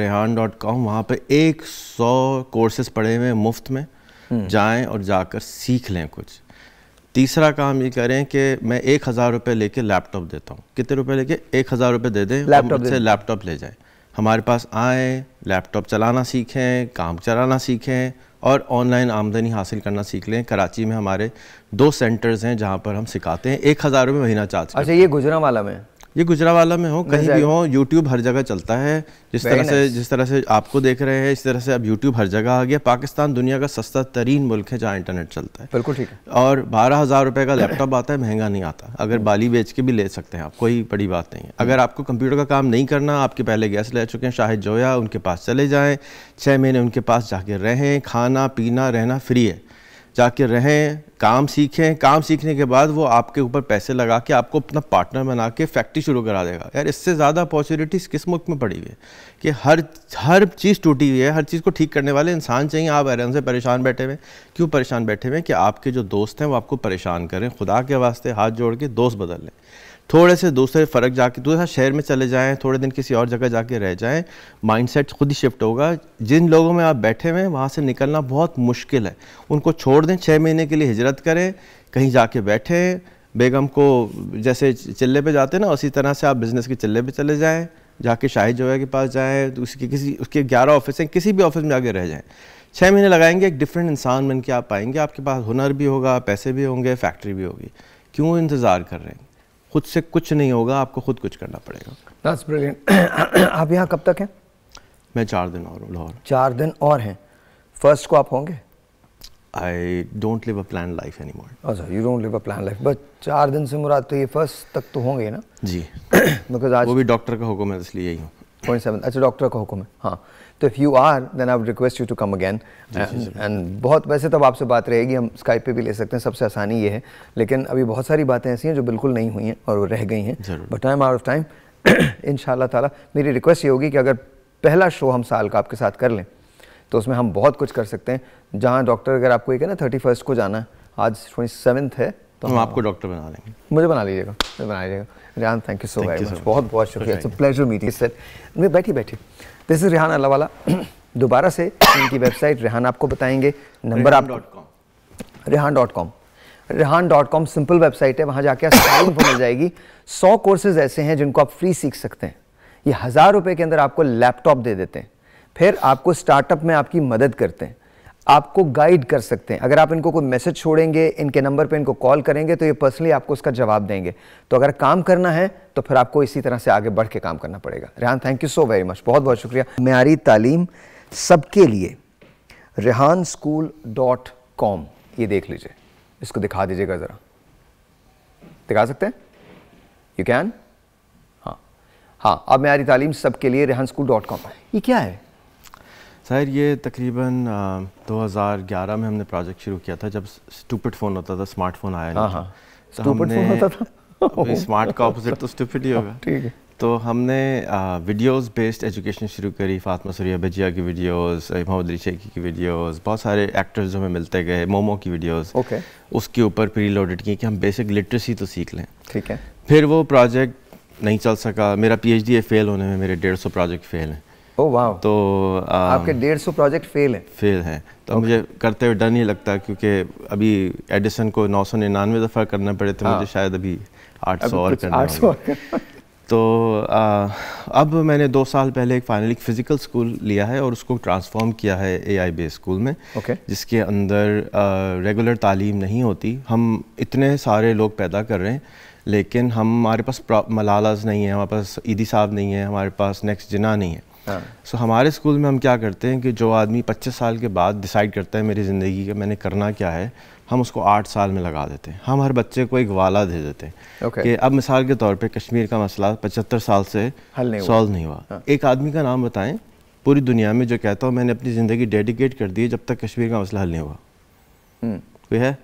Rehan dot com वहाँ पर एक सौ कोर्सेज पढ़े हुए मुफ्त में हम्म। जाएं और जाकर सीख लें कुछ तीसरा काम ये करें कि मैं एक हज़ार रुपये लेके लैपटॉप देता हूँ कितने रुपए लेके एक हज़ार रुपये दे दें लैपटॉप से लैपटॉप ले जाएं हमारे पास आएँ लैपटॉप चलाना सीखें काम चलाना सीखें और ऑनलाइन आमदनी हासिल करना सीख लें कराची में हमारे दो सेंटर्स हैं जहाँ पर हम सिखाते हैं एक हज़ार रुपये महीना चार्ज अच्छा ये गुजरा वाला में ये गुजरावाला में हो कहीं भी हो यूट्यूब हर जगह चलता है जिस तरह से जिस तरह से आपको देख रहे हैं इस तरह से अब यूट्यूब हर जगह आ गया पाकिस्तान दुनिया का सस्ता तरीन मुल्क है जहाँ इंटरनेट चलता है बिल्कुल ठीक है और बारह हज़ार रुपये का लैपटॉप आता है महंगा नहीं आता अगर बाली बेच के भी ले सकते हैं आप कोई बड़ी बात नहीं है अगर आपको कंप्यूटर का काम नहीं करना आपके पहले गैस ले चुके हैं शाहिद जोया उनके पास चले जाएँ छः महीने उनके पास जाके रहें खाना पीना रहना फ्री है जाके रहें काम सीखें काम सीखने के बाद वो आपके ऊपर पैसे लगा के आपको अपना पार्टनर बना के फैक्ट्री शुरू करा देगा यार इससे ज़्यादा अपॉर्चुनिटीज़ किस मुल्क में पड़ी हुई है कि हर हर चीज़ टूटी हुई है हर चीज़ को ठीक करने वाले इंसान चाहिए आप आराम से परेशान बैठे हुए क्यों परेशान बैठे हुए कि आपके जो दोस्त हैं वो आपको परेशान करें खुदा के वास्ते हाथ जोड़ के दोस्त बदल लें थोड़े से दूसरे फ़र्क जाके दूसरा तो शहर में चले जाएँ थोड़े दिन किसी और जगह जाके रह जाएँ माइंडसेट खुद ही शिफ्ट होगा जिन लोगों में आप बैठे हुए हैं वहाँ से निकलना बहुत मुश्किल है उनको छोड़ दें छः महीने के लिए हिजरत करें कहीं जाके बैठें बेगम को जैसे चिल्ले पे जाते हैं ना उसी तरह से आप बिज़नेस के चिल्ले पे चले जाएँ जाके शाहिद जोया के पास जाएँ तो उसके किसी उसके ग्यारह ऑफिस हैं किसी भी ऑफिस में आगे रह जाएँ छः महीने लगाएंगे एक डिफरेंट इंसान बन के आप पाएंगे आपके पास हुनर भी होगा पैसे भी होंगे फैक्ट्री भी होगी क्यों इंतज़ार कर रहे हैं खुद से कुछ नहीं होगा आपको खुद कुछ करना पड़ेगा दैट्स ब्रिलियंट आप यहाँ कब तक हैं मैं चार दिन और हूँ लाहौर चार दिन और हैं फर्स्ट को आप होंगे I don't live a plan life any more अच्छा you don't live a plan life but चार दिन से मुराद तो ये फर्स्ट तक तो होंगे ना जी बिकॉज आज वो भी डॉक्टर का हुक्म है इसलिए यही हूँ 27th अच्छा डॉक्टर का हुक्म है हाँ तो if you are then I request you to come again and बहुत वैसे तब तो आपसे बात रहेगी हम स्काइप पे भी ले सकते हैं सबसे आसानी ये है लेकिन अभी बहुत सारी बातें ऐसी हैं जो बिल्कुल नहीं हुई हैं और वो रह गई हैं but I out of time in ताला मेरी रिक्वेस्ट ये होगी कि अगर पहला शो हम साल का आपके साथ कर लें तो उसमें हम बहुत कुछ कर सकते हैं जहाँ डॉक्टर अगर आपको ये कहना थर्टी फर्स्ट को जाना है आज ट्वेंटी है तो हम हाँ। आपको डॉक्टर बना देंगे मुझे बना लीजिएगा मुझे बना लीजिएगा Rehan thank you so very much बहुत बहुत शुक्रिया इट्स प्लेजर मीटिंग सर मैं बैठी बैठी दिस इज रिहान अलावाला दोबारा से इनकी वेबसाइट रिहान आपको बताएंगे नंबर आप dot com Rehan dot com Rehan dot com simple website है वहाँ जाके सारी इन्फो मिल जाएगी सौ कोर्सेज ऐसे हैं जिनको आप फ्री सीख सकते हैं ये हज़ार रुपये के अंदर आपको लैपटॉप दे देते हैं फिर आपको स्टार्टअप में आपकी मदद करते हैं आपको गाइड कर सकते हैं अगर आप इनको कोई मैसेज छोड़ेंगे इनके नंबर पे इनको कॉल करेंगे तो ये पर्सनली आपको उसका जवाब देंगे तो अगर काम करना है तो फिर आपको इसी तरह से आगे बढ़ के काम करना पड़ेगा Rehan thank you so very much बहुत बहुत शुक्रिया मैारी तालीम सबके लिए रेहान स्कूल डॉट कॉम ये देख लीजिए इसको दिखा दीजिएगा ज़रा दिखा सकते हैं यू कैन हाँ हाँ अब मैारी तालीम सबके लिए रेहान स्कूल डॉट कॉम ये क्या है खैर ये तकरीबन 2011 में हमने प्रोजेक्ट शुरू किया था जब स्टूपिड फ़ोन होता था स्मार्टफोन आया हाँ, हाँ। था तो हमने होता था स्मार्ट का ऑपोजिट तो स्टूपिड ही हाँ, होगा ठीक है तो हमने वीडियोस बेस्ड एजुकेशन शुरू करी फातमा सूर्या बजिया की वीडियोस मोहम्मद रिशेखी की वीडियोस बहुत सारे एक्टर्स जो हमें मिलते गए मोमो की वीडियोस ओके okay. उसके ऊपर प्री लोडेड की कि हम बेसिक लिटरेसी तो सीख लें ठीक है फिर वो प्रोजेक्ट नहीं चल सका मेरा पीएचडी फेल होने में मेरे डेढ़ सौ प्रोजेक्ट फेल हैं ओ oh, wow. तो आ, uh, आपके डेढ़ सौ प्रोजेक्ट फेल हैं फेल हैं तो okay. मुझे करते हुए डर नहीं लगता क्योंकि अभी एडिसन को नौ सौ निन्यानवे दफ़ा करना पड़े थे तो हाँ. मुझे शायद अभी आठ सौ और करना आठ सौ तो आ, uh, अब मैंने दो साल पहले एक फाइनली फिज़िकल स्कूल लिया है और उसको ट्रांसफॉर्म किया है ए आई बेस स्कूल में okay. जिसके अंदर आ, uh, रेगुलर तालीम नहीं होती हम इतने सारे लोग पैदा कर रहे हैं लेकिन हमारे पास मलालाज नहीं है हमारे पास ईदी साहब नहीं है हमारे पास नेक्स्ट जिना नहीं है सो हाँ। हमारे स्कूल में हम क्या करते हैं कि जो आदमी 25 साल के बाद डिसाइड करता है मेरी ज़िंदगी का मैंने करना क्या है हम उसको आठ साल में लगा देते हैं हम हर बच्चे को एक वाला दे देते हैं okay. कि अब मिसाल के तौर पे कश्मीर का मसला पचहत्तर साल से सॉल्व नहीं हुआ हाँ। एक आदमी का नाम बताएं पूरी दुनिया में जो कहता हूँ मैंने अपनी ज़िंदगी डेडिकेट कर दी जब तक कश्मीर का मसला हल नहीं हुआ हम्म। कोई है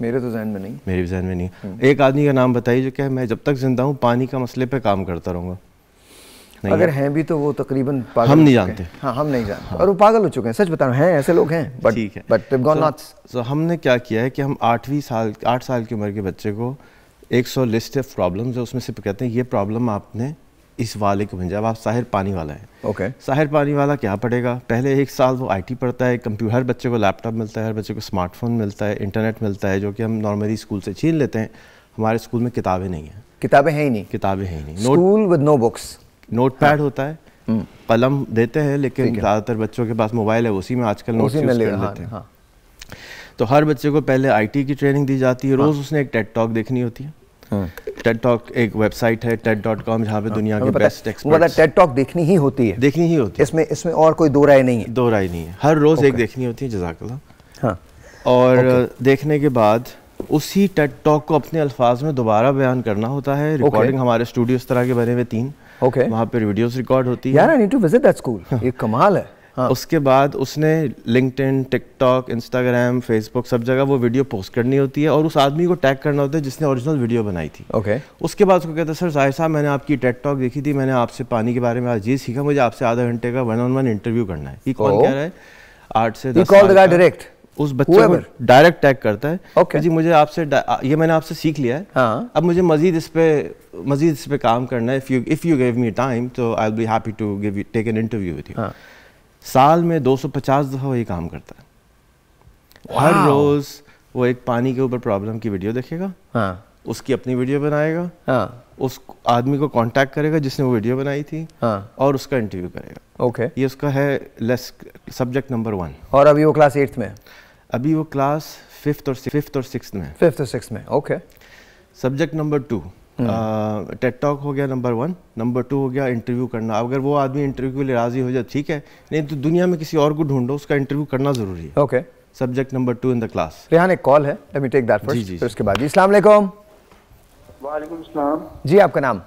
मेरे तो जहन में नहीं मेरे भी जहन में नहीं हम्म। एक आदमी का नाम बताइए जो क्या मैं जब तक जिंदा हूँ पानी का मसले पर काम करता रहूँगा नहीं अगर हैं भी तो वो तकरीबन पागल हम नहीं जानते हाँ हम नहीं जानते हाँ। और वो पागल हो चुके हैं सच बता रहा हूँ हैं ऐसे लोग हैं बट ठीक है बट गॉन नॉट्स सो हमने क्या किया है कि हम आठवीं साल आठ साल की उम्र के बच्चे को एक सौ लिस्ट ऑफ प्रॉब्लम है उसमें से कहते हैं ये प्रॉब्लम आपने इस वाले को भेजा अब आप साहिर पानी वाला है ओके okay. साहिर पानी वाला क्या पढ़ेगा पहले एक साल वो आईटी पढ़ता है कंप्यूटर हर बच्चे को लैपटॉप मिलता है हर बच्चे को स्मार्टफोन मिलता है इंटरनेट मिलता है जो कि हम नॉर्मली स्कूल से छीन लेते हैं हमारे स्कूल में किताबें नहीं हैं किताबें हैं ही नहीं किताबें हैं ही नहीं school with no books notepad हाँ। होता है हम्म। कलम देते हैं लेकिन ज़्यादातर बच्चों के पास मोबाइल है उसी में आजकल नोट यूज लेते हैं हाँ। तो हर बच्चे को पहले आईटी की ट्रेनिंग दी जाती है रोज़ हाँ। उसने एक टेट टॉक देखनी होती है टेट हाँ। टॉक एक वेबसाइट है टेट डॉट कॉम जहाँ पे दुनिया के बेस्ट एक्सपर्ट टेट टॉक देखनी ही होती है देखनी ही होती है इसमें इसमें और कोई दो राय नहीं है दो राय नहीं है हर रोज़ एक देखनी होती है जजाकला और देखने के बाद उसी टेट टॉक को अपने अल्फाज में दोबारा बयान करना होता है रिकॉर्डिंग okay. हमारे स्टूडियो इस तरह के बने हुए तीन ओके okay. वहाँ पर वीडियोस रिकॉर्ड होती है यार I need to visit that school ये कमाल है हाँ।, हाँ. उसके बाद उसने लिंकटिन टिकटॉक इंस्टाग्राम फेसबुक सब जगह वो वीडियो पोस्ट करनी होती है और उस आदमी को टैग करना होता है जिसने ओरिजिनल वीडियो बनाई थी ओके okay. उसके बाद उसको कहता है सर जाहिर साहब मैंने आपकी टॉक देखी थी मैंने आपसे पानी के बारे में आज ये सीखा मुझे आपसे आधा घंटे का वन ऑन वन इंटरव्यू करना है ये कौन oh. कह रहा है आठ से दस डायरेक्ट उस बच्चे को डायरेक्ट टैग करता है okay. जी मुझे आपसे ये मैंने आपसे सीख लिया है हाँ. अब मुझे मजीद इस पे मजीद इस पे काम करना है if you if you give me time तो I will be happy to give you take an interview with you साल में 250 दफ़ा वही काम करता है हर रोज़ वो एक पानी के ऊपर प्रॉब्लम की वीडियो देखेगा हाँ. उसकी अपनी वीडियो बनाएगा हाँ. उस आदमी को कांटेक्ट करेगा जिसने वो वीडियो बनाई थी हाँ. और उसका इंटरव्यू करेगा ओके okay. ये उसका है लेस सब्जेक्ट नंबर वन और अभी वो क्लास एट्थ में अभी वो क्लास फिफ्थ और फिफ्थ और सिक्स में फिफ्थ और सिक्स में ओके सब्जेक्ट नंबर टू टेट टॉक हो गया नंबर वन नंबर टू हो गया इंटरव्यू करना अगर वो आदमी इंटरव्यू के लिए राजी हो जाए ठीक है नहीं तो दुनिया में किसी और को ढूंढो उसका इंटरव्यू करना जरूरी है okay subject number two in the class Rehan एक कॉल है let me take that first फिर उसके बाद अस्सलाम वालेकुम वालेकुम सलाम जी आपका नाम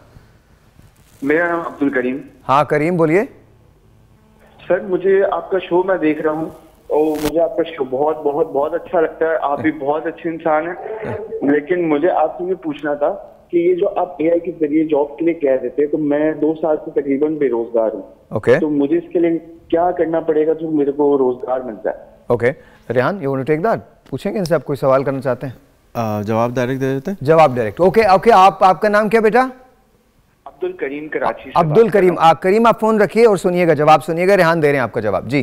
मेरा नाम अब्दुल करीम हाँ करीम बोलिए सर मुझे आपका शो मैं देख रहा हूँ ओ मुझे आपका शो बहुत बहुत बहुत अच्छा लगता है आप भी बहुत अच्छे इंसान है लेकिन मुझे आपसे ये पूछना था कि ये जो आप एआई के जरिए जॉब के लिए कह रहे थे तो मैं दो साल से तकरीबन बेरोजगार हूँ okay. तो मुझे इसके लिए क्या करना पड़ेगा जो मेरे को रोजगार मिल जाए okay Rehan you take that पूछेंगे इनसे आप कोई सवाल करना चाहते हैं जवाब डायरेक्ट दे देते हैं जवाब डायरेक्ट ओके ओके आप आपका नाम क्या बेटा अब्दुल करीम कराची अब्दुल करीम आप करीम आप फोन रखिए और सुनिएगा जवाब सुनिएगा रेहान दे रहे हैं आपका जवाब जी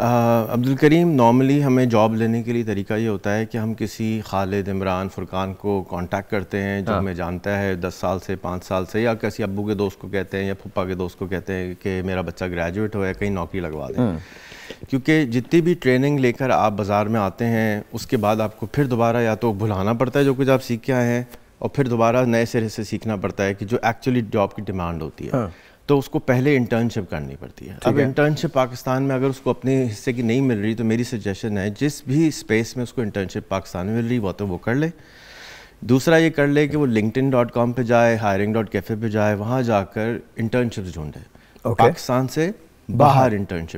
अब्दुल करीम नॉर्मली हमें जॉब लेने के लिए तरीका ये होता है कि हम किसी खालिद इमरान फुरकान को कांटेक्ट करते हैं जो हमें हाँ। जानता है दस साल से पाँच साल से या किसी अबू के दोस्त को कहते हैं या पप्पा के दोस्त को कहते हैं कि मेरा बच्चा ग्रेजुएट हो या कहीं नौकरी लगवा दें हाँ। क्योंकि जितनी भी ट्रेनिंग लेकर आप बाज़ार में आते हैं उसके बाद आपको फिर दोबारा या तो भुलाना पड़ता है जो कुछ आप सीख के आए हैं और फिर दोबारा नए सिरे से सीखना पड़ता है कि जो एक्चुअली जॉब की डिमांड होती है हाँ। तो उसको पहले इंटर्नशिप करनी पड़ती है अब इंटर्नशिप पाकिस्तान में अगर उसको अपने हिस्से की नहीं मिल रही तो मेरी सजेशन है जिस भी स्पेस में उसको इंटर्नशिप पाकिस्तान में मिल रही वो तो वो कर ले दूसरा ये कर ले कि वो लिंकटिन डॉट कॉम पर जाए हायरिंग डॉट कैफ़े पर जाए वहाँ जाकर इंटर्नशिप ढूंढे okay. पाकिस्तान से बाहर इंटर्नशिप